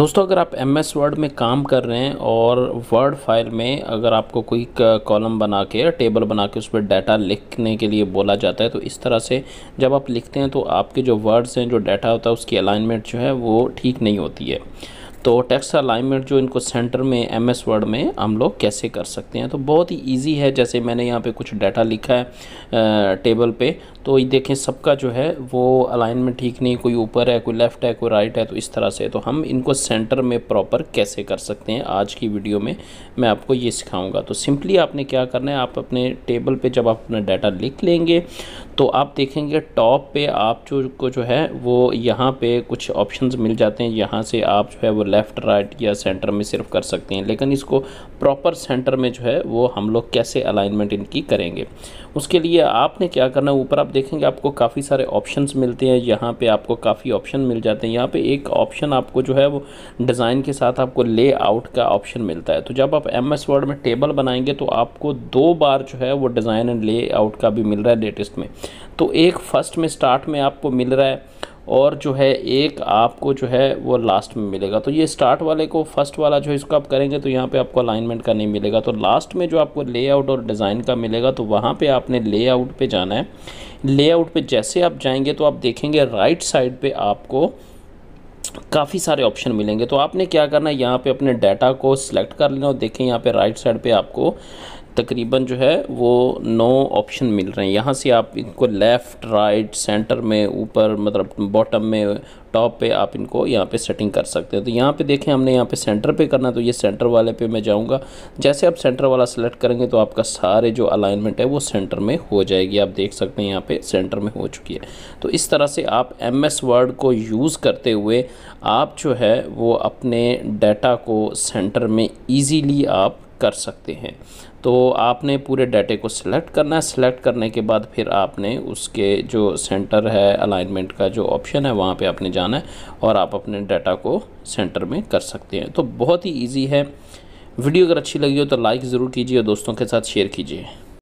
दोस्तों अगर आप एम एस वर्ड में काम कर रहे हैं और वर्ड फाइल में अगर आपको कोई कॉलम बना के टेबल बना के उस पर डाटा लिखने के लिए बोला जाता है तो इस तरह से जब आप लिखते हैं तो आपके जो वर्ड्स हैं जो डाटा होता है उसकी अलाइनमेंट जो है वो ठीक नहीं होती है तो टेक्स्ट अलाइनमेंट जो इनको सेंटर में एम एस वर्ड में हम लोग कैसे कर सकते हैं तो बहुत ही ईजी है जैसे मैंने यहाँ पे कुछ डाटा लिखा है टेबल पे तो ये देखें सबका जो है वो अलाइनमेंट ठीक नहीं कोई ऊपर है कोई लेफ़्ट है कोई राइट है तो इस तरह से तो हम इनको सेंटर में प्रॉपर कैसे कर सकते हैं आज की वीडियो में मैं आपको ये सिखाऊंगा तो सिंपली आपने क्या करना है आप अपने टेबल पे जब आप अपना डाटा लिख लेंगे तो आप देखेंगे टॉप पे आप जो को जो है वो यहाँ पे कुछ ऑप्शन मिल जाते हैं यहाँ से आप जो है वो लेफ़्ट राइट या सेंटर में सिर्फ कर सकते हैं लेकिन इसको प्रॉपर सेंटर में जो है वो हम लोग कैसे अलाइनमेंट इनकी करेंगे उसके लिए आपने क्या करना है ऊपर आप देखेंगे आपको काफ़ी सारे ऑप्शंस मिलते हैं यहाँ पे आपको काफ़ी ऑप्शन मिल जाते हैं यहाँ पे एक ऑप्शन आपको जो है वो डिज़ाइन के साथ आपको लेआउट का ऑप्शन मिलता है तो जब आप एम एस वर्ड में टेबल बनाएंगे तो आपको दो बार जो है वो डिज़ाइन एंड लेआउट का भी मिल रहा है लेटेस्ट में तो एक फर्स्ट में स्टार्ट में आपको मिल रहा है और जो है एक आपको जो है वो लास्ट में मिलेगा तो ये स्टार्ट वाले को फर्स्ट वाला जो है इसको आप करेंगे तो यहाँ पे आपको अलाइनमेंट का नहीं मिलेगा तो लास्ट में जो आपको लेआउट और डिज़ाइन का मिलेगा तो वहाँ पे आपने लेआउट पे जाना है लेआउट पे जैसे आप जाएंगे तो आप देखेंगे राइट साइड पर आपको काफ़ी सारे ऑप्शन मिलेंगे तो आपने क्या करना है यहाँ पर अपने डाटा को सिलेक्ट कर लेना और देखें यहाँ पर राइट साइड पर आपको तकरीबन जो है वो नौ ऑप्शन मिल रहे हैं यहाँ से आप इनको लेफ़्ट राइट सेंटर में ऊपर मतलब बॉटम में टॉप पे आप इनको यहाँ पे सेटिंग कर सकते हैं तो यहाँ पे देखें हमने यहाँ पे सेंटर पे करना है तो ये सेंटर वाले पे मैं जाऊँगा जैसे आप सेंटर वाला सेलेक्ट करेंगे तो आपका सारे जो अलाइनमेंट है वो सेंटर में हो जाएगी आप देख सकते हैं यहाँ पे सेंटर में हो चुकी है तो इस तरह से आप एम एस वर्ड को यूज़ करते हुए आप जो है वो अपने डाटा को सेंटर में ईजीली आप कर सकते हैं तो आपने पूरे डाटे को सिलेक्ट करना है सिलेक्ट करने के बाद फिर आपने उसके जो सेंटर है अलाइनमेंट का जो ऑप्शन है वहाँ पे आपने जाना है और आप अपने डाटा को सेंटर में कर सकते हैं तो बहुत ही ईजी है वीडियो अगर अच्छी लगी हो तो लाइक ज़रूर कीजिए और दोस्तों के साथ शेयर कीजिए